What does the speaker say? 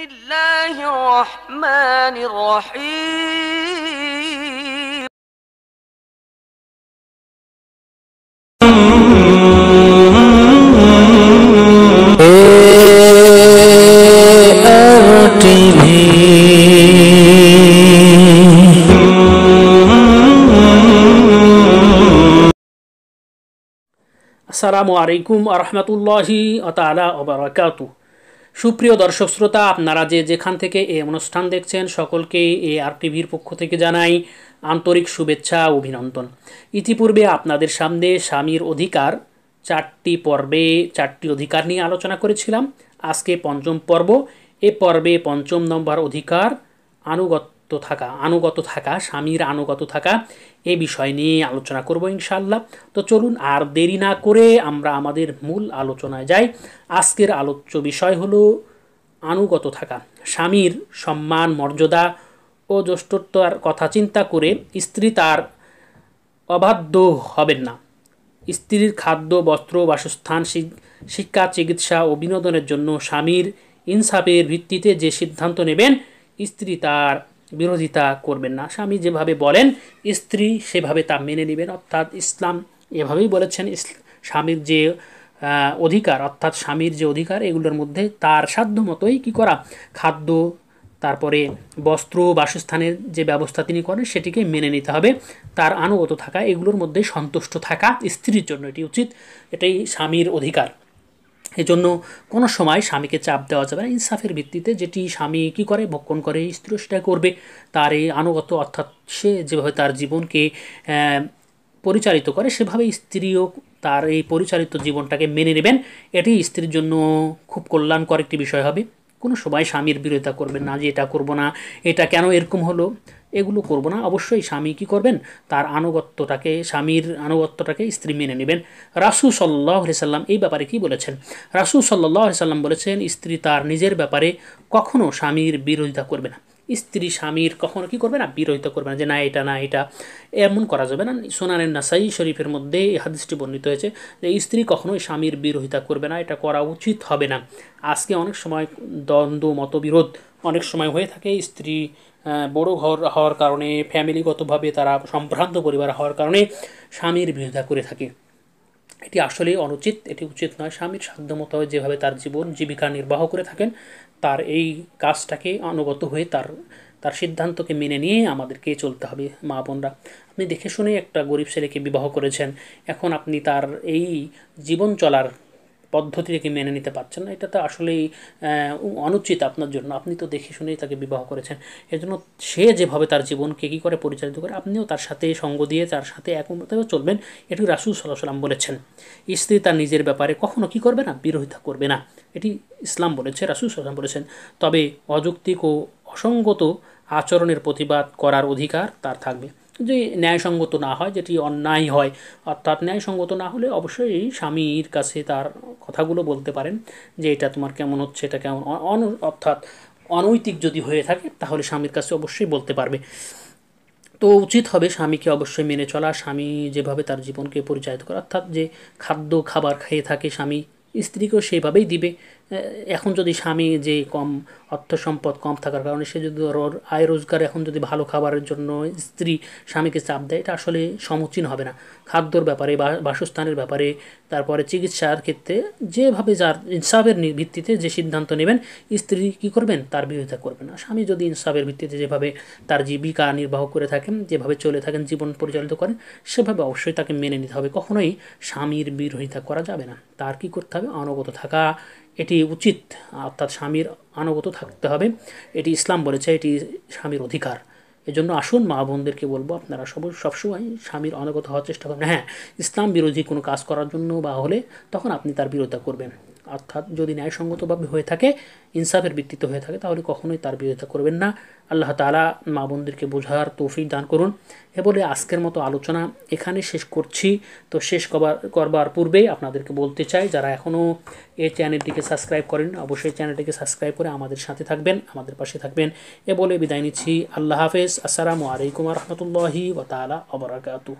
بسم الله الرحمن الرحيم السلام عليكم ورحمة الله تعالى وبركاته সুপ্রিয় দর্শক শ্রোতা আপনারা যে যেখান থেকে এই অনুষ্ঠান দেখছেন সকলকে এ আর টিভির পক্ষ থেকে জানাই আন্তরিক শুভেচ্ছা অভিনন্দন ইতিপূর্বে আপনাদের সামনে স্বামীর অধিকার চারটি পর্বে চারটি অধিকার নিয়ে আলোচনা করেছিলাম আজকে পঞ্চম পর্ব এ পর্বে পঞ্চম নম্বর অধিকার আনুগত্য থাকা আনুগত থাকা স্বামীর আনুগত থাকা এ বিষয় নিয়ে আলোচনা করব ইনশাল্লাহ তো চলুন আর দেরি না করে আমরা আমাদের মূল আলোচনায় যাই আজকের আলোচ্য বিষয় হলো আনুগত থাকা স্বামীর সম্মান মর্যাদা ও জ্যেষ্ঠত্বার কথা চিন্তা করে স্ত্রী তার অবাধ্য হবেন না স্ত্রীর খাদ্য বস্ত্র বাসস্থান শিক্ষা চিকিৎসা ও বিনোদনের জন্য স্বামীর ইনসাফের ভিত্তিতে যে সিদ্ধান্ত নেবেন স্ত্রী তার বিরোধিতা করবেন না স্বামী যেভাবে বলেন স্ত্রী সেভাবে তা মেনে নেবেন অর্থাৎ ইসলাম এভাবেই বলেছেন স্বামীর যে অধিকার অর্থাৎ স্বামীর যে অধিকার এগুলোর মধ্যে তার সাধ্য মতোই কী করা খাদ্য তারপরে বস্ত্র বাসস্থানের যে ব্যবস্থা তিনি করেন সেটিকে মেনে নিতে হবে তার আনুগত থাকা এগুলোর মধ্যে সন্তুষ্ট থাকা স্ত্রীর জন্য এটি উচিত এটাই স্বামীর অধিকার এজন্য কোনো সময় স্বামীকে চাপ দেওয়া যাবে না ইনসাফের ভিত্তিতে যেটি স্বামী কি করে ভক্ষণ করে স্ত্রী সেটা করবে তার এই আনুগত অর্থাৎ সে যেভাবে তার জীবনকে পরিচালিত করে সেভাবে স্ত্রীও তার এই পরিচালিত জীবনটাকে মেনে নেবেন এটি স্ত্রীর জন্য খুব কল্যাণকর একটি বিষয় হবে কোনো সময় স্বামীর বিরোধিতা করবেন না যে এটা করবো না এটা কেন এরকম হলো এগুলো করব না অবশ্যই স্বামী কি করবেন তার আনুগত্যটাকে স্বামীর আনুগত্যটাকে স্ত্রী মেনে নেবেন রাসু সাল্লাহ সাল্লাম এই ব্যাপারে কি বলেছেন রাসু সাল্লাহ সাল্লাম বলেছেন স্ত্রী তার নিজের ব্যাপারে কখনও স্বামীর বিরোধিতা করবে না স্ত্রী স্বামীর কখনো কি করবে না বিরোধিতা করবে না যে না এটা না এটা এমন করা যাবে না সোনানের নাসাই শরীফের মধ্যে এই হাদিসটি বর্ণিত হয়েছে যে স্ত্রী কখনোই স্বামীর বিরোধিতা করবে না এটা করা উচিত হবে না আজকে অনেক সময় দ্বন্দ্ব মতবিরোধ অনেক সময় হয়ে থাকে স্ত্রী বড় ঘর হওয়ার কারণে ফ্যামিলিগতভাবে তারা সম্ভ্রান্ত পরিবার হওয়ার কারণে স্বামীর বিরোধিতা করে থাকে এটি আসলেই অনুচিত এটি উচিত নয় স্বামীর সাধ্যমতো যেভাবে তার জীবন জীবিকা নির্বাহ করে থাকেন তার এই কাজটাকে অনুগত হয়ে তার তার সিদ্ধান্তকে মেনে নিয়ে আমাদেরকে চলতে হবে মা বোনরা আপনি দেখে শুনে একটা গরিব ছেলেকে বিবাহ করেছেন এখন আপনি তার এই জীবন চলার পদ্ধতিটাকে মেনে নিতে পারছেন না এটা তো আসলেই অনুচিত আপনার জন্য আপনি তো দেখে শুনেই তাকে বিবাহ করেছেন এজন্য সে যেভাবে তার জীবনকে কী করে পরিচালিত করে আপনিও তার সাথে সঙ্গ দিয়ে তার সাথে একমতভাবে চলবেন এটি রাসুল সাল্লাহ সাল্লাম বলেছেন স্ত্রী তার নিজের ব্যাপারে কখনো কী করবে না বিরোধিতা করবে না এটি ইসলাম বলেছে রাসুল সাল্লাম বলেছেন তবে অযৌক্তিক ও অসঙ্গত আচরণের প্রতিবাদ করার অধিকার তার থাকবে যদি ন্যায়সঙ্গত না হয় যেটি অন্যায় হয় অর্থাৎ ন্যায়সঙ্গত না হলে অবশ্যই স্বামীর কাছে তার কথাগুলো বলতে পারেন যে এটা তোমার কেমন হচ্ছে এটা কেমন অন অর্থাৎ অনৈতিক যদি হয়ে থাকে তাহলে স্বামীর কাছে অবশ্যই বলতে পারবে তো উচিত হবে স্বামীকে অবশ্যই মেনে চলা স্বামী যেভাবে তার জীবনকে পরিচালিত করা অর্থাৎ যে খাদ্য খাবার খেয়ে থাকে স্বামী স্ত্রীকেও সেইভাবেই দিবে এখন যদি স্বামী যে কম অর্থ সম্পদ কম থাকার কারণে সে যদি আয় রোজগার এখন যদি ভালো খাবারের জন্য স্ত্রী স্বামীকে চাপ দেয় এটা আসলে সমুচীন হবে না খাদ্যর ব্যাপারে বাসস্থানের ব্যাপারে তারপরে চিকিৎসার ক্ষেত্রে যেভাবে যার ইনসাফের ভিত্তিতে যে সিদ্ধান্ত নেবেন স্ত্রী কি করবেন তার বিরোধিতা করবেন না স্বামী যদি ইনসাফের ভিত্তিতে যেভাবে তার জীবিকা নির্বাহ করে থাকেন যেভাবে চলে থাকেন জীবন পরিচালিত করেন সেভাবে অবশ্যই তাকে মেনে নিতে হবে কখনোই স্বামীর বিরোধিতা করা যাবে না তার কি করতে হবে অনগত থাকা এটি উচিত অর্থাৎ স্বামীর আনুগত থাকতে হবে এটি ইসলাম বলেছে এটি স্বামীর অধিকার এজন্য আসুন মা বোনদেরকে বলবো আপনারা সব সবসময় স্বামীর অনগত হওয়ার চেষ্টা করবেন হ্যাঁ ইসলাম বিরোধী কোনো কাজ করার জন্য বা হলে তখন আপনি তার বিরোধিতা করবেন অর্থাৎ যদি ন্যায়সঙ্গতভাবে হয়ে থাকে ইনসাফের ভিত্তিতে হয়ে থাকে তাহলে কখনোই তার বিরোধিতা করবেন না আল্লাহ তালা মা বোনদেরকে বোঝার তৌফিক দান করুন এ বলে আজকের মতো আলোচনা এখানে শেষ করছি তো শেষ করবার করবার পূর্বেই আপনাদেরকে বলতে চাই যারা এখনও এই চ্যানেলটিকে সাবস্ক্রাইব করেন অবশ্যই চ্যানেলটিকে সাবস্ক্রাইব করে আমাদের সাথে থাকবেন আমাদের পাশে থাকবেন এ বলে বিদায় নিচ্ছি আল্লাহ হাফেজ আসসালামু আলাইকুম রহমতুল্লাহি তালা অবরাকাতু